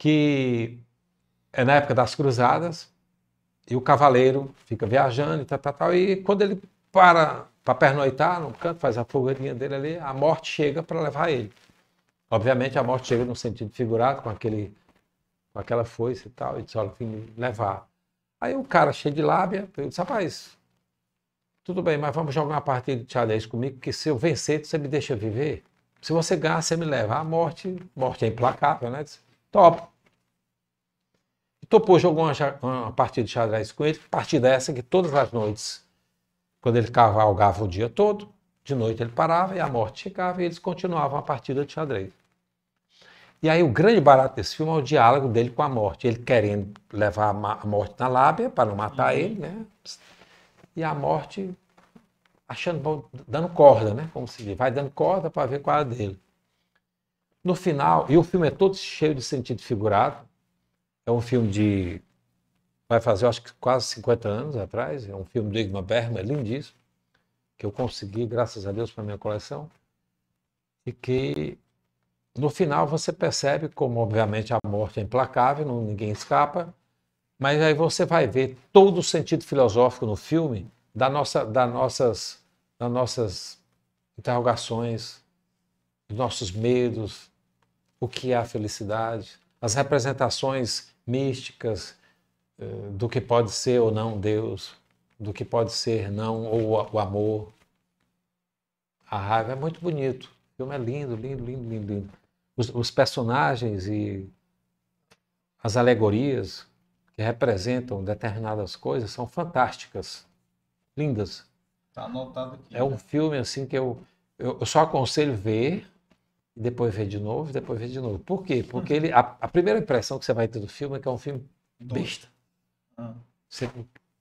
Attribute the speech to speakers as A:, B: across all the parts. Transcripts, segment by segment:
A: que é na época das cruzadas, e o cavaleiro fica viajando e tal, tal, tal, e quando ele para para pernoitar no canto, faz a fogueirinha dele ali, a morte chega para levar ele. Obviamente a morte chega no sentido figurado, com aquele com aquela foice e tal, e diz, olha, vim levar. Aí o cara cheio de lábia, eu disse, rapaz, tudo bem, mas vamos jogar uma partida de xadrez comigo, porque se eu vencer, você me deixa viver. Se você ganhar, você me leva. A morte, morte é implacável, né? Top. Topou, jogou uma, uma partida de xadrez com ele, partida essa que todas as noites, quando ele cavalgava o dia todo, de noite ele parava e a morte chegava e eles continuavam a partida de xadrez. E aí o grande barato desse filme é o diálogo dele com a morte. Ele querendo levar a morte na lábia para não matar uhum. ele, né? E a morte achando dando corda, né? Como se diz, vai dando corda para ver qual é a dele. No final, e o filme é todo cheio de sentido figurado, é um filme de. vai fazer, acho que quase 50 anos atrás, é um filme do Igmar Bergman, é lindíssimo, que eu consegui, graças a Deus, para minha coleção, e que no final você percebe como, obviamente, a morte é implacável, não, ninguém escapa, mas aí você vai ver todo o sentido filosófico no filme da nossa, da nossas, das nossas interrogações, dos nossos medos, o que é a felicidade, as representações místicas eh, do que pode ser ou não Deus, do que pode ser não ou o amor. A raiva é muito bonito. O filme é lindo, lindo, lindo, lindo, lindo. Os, os personagens e as alegorias que representam determinadas coisas são fantásticas, lindas. Tá anotado aqui. É um né? filme assim que eu, eu, eu só aconselho ver e depois vê de novo, e depois vê de novo. Por quê? Porque uhum. ele, a, a, primeira impressão que você vai ter do filme é que é um filme besta. Ah. Você,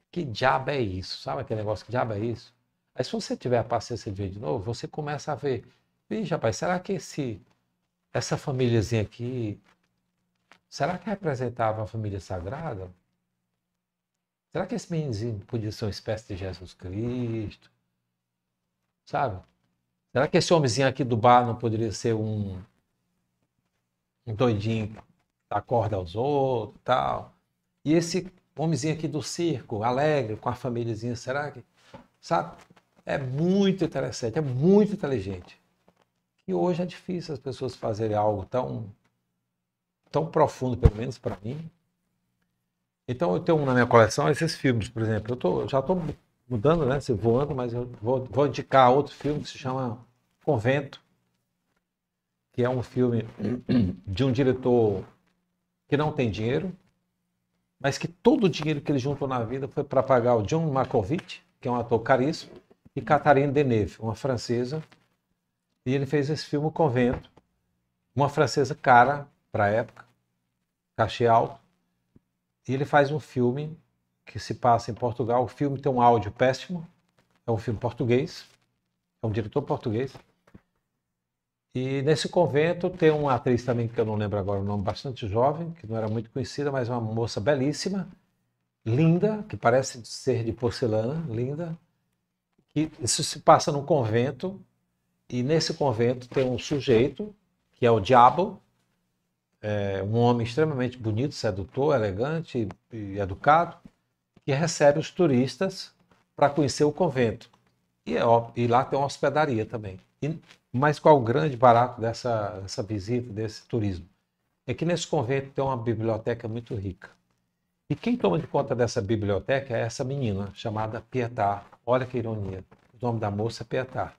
A: que diabo é isso? Sabe aquele negócio, que diabo é isso? Aí se você tiver a paciência de ver de novo, você começa a ver, bicho, rapaz, será que esse, essa famíliazinha aqui, será que representava uma família sagrada? Será que esse meninozinho podia ser uma espécie de Jesus Cristo? Sabe? Será que esse homenzinho aqui do bar não poderia ser um, um doidinho que acorda aos outros tal? E esse homenzinho aqui do circo, alegre, com a famíliazinha, será que. Sabe? É muito interessante, é muito inteligente. E hoje é difícil as pessoas fazerem algo tão, tão profundo, pelo menos para mim. Então eu tenho na minha coleção, esses filmes, por exemplo. Eu tô, já estou mudando, né? Você voando, mas eu vou, vou indicar outro filme que se chama Convento, que é um filme de um diretor que não tem dinheiro, mas que todo o dinheiro que ele juntou na vida foi para pagar o John Malkovich, que é um ator caríssimo, e Catherine Deneuve, uma francesa. E ele fez esse filme Convento, uma francesa cara para a época, cachê alto. E ele faz um filme que se passa em Portugal. O filme tem um áudio péssimo. É um filme português. É um diretor português. E nesse convento tem uma atriz também, que eu não lembro agora o nome, bastante jovem, que não era muito conhecida, mas uma moça belíssima, linda, que parece ser de porcelana, linda. E isso se passa num convento, e nesse convento tem um sujeito, que é o diabo, é um homem extremamente bonito, sedutor, elegante e educado, que recebe os turistas para conhecer o convento. E, é, e, lá tem uma hospedaria também. E, mas qual o grande barato dessa, dessa visita, desse turismo? É que nesse convento tem uma biblioteca muito rica. E quem toma de conta dessa biblioteca é essa menina, chamada Pietá. Olha que ironia. O nome da moça é Pietá.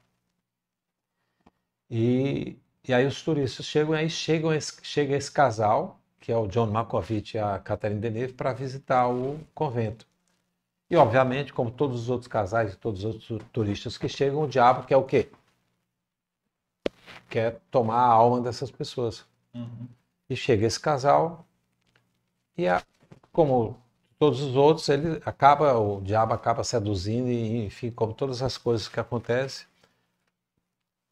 A: E, e aí os turistas chegam, aí chegam esse, chega esse casal, que é o John Malkovich e a Catherine Deneve, para visitar o convento. E, obviamente, como todos os outros casais e todos os outros turistas que chegam, o diabo quer o quê? Quer tomar a alma dessas pessoas. Uhum. E chega esse casal e, a, como todos os outros, ele acaba, o diabo acaba seduzindo e, enfim, como todas as coisas que acontecem.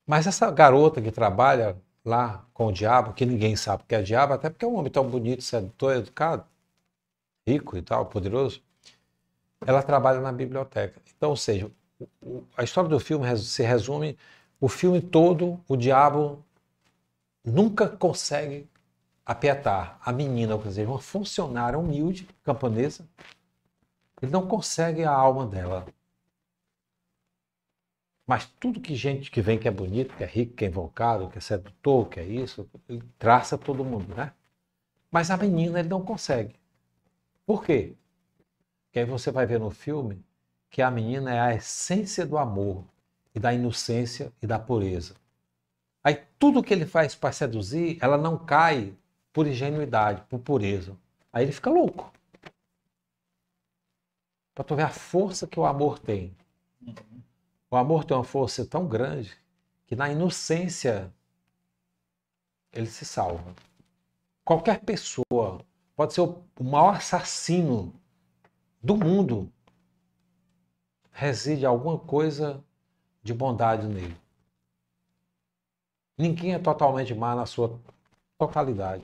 A: Mas essa garota que trabalha lá com o diabo, que ninguém sabe que é diabo, até porque é um homem tão bonito, sedutor, educado, rico e tal, poderoso, ela trabalha na biblioteca. Então, ou seja, a história do filme se resume, o filme todo, o diabo nunca consegue apietar a menina, ou seja, uma funcionária humilde, camponesa, ele não consegue a alma dela. Mas tudo que gente que vem que é bonito, que é rico, que é invocado, que é sedutor, que é isso, ele traça todo mundo, né? Mas a menina ele não consegue. Por quê? Que aí você vai ver no filme que a menina é a essência do amor e da inocência e da pureza. Aí tudo que ele faz para seduzir, ela não cai por ingenuidade, por pureza. Aí ele fica louco. Para tu ver a força que o amor tem. O amor tem uma força tão grande que na inocência ele se salva. Qualquer pessoa pode ser o maior assassino do mundo reside alguma coisa de bondade nele. Ninguém é totalmente má na sua totalidade.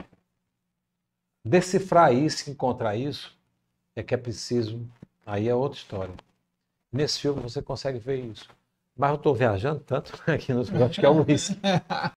A: Decifrar isso, encontrar isso, é que é preciso. Aí é outra história. Nesse filme você consegue ver isso. Mas eu estou viajando tanto aqui no acho que é o Luiz.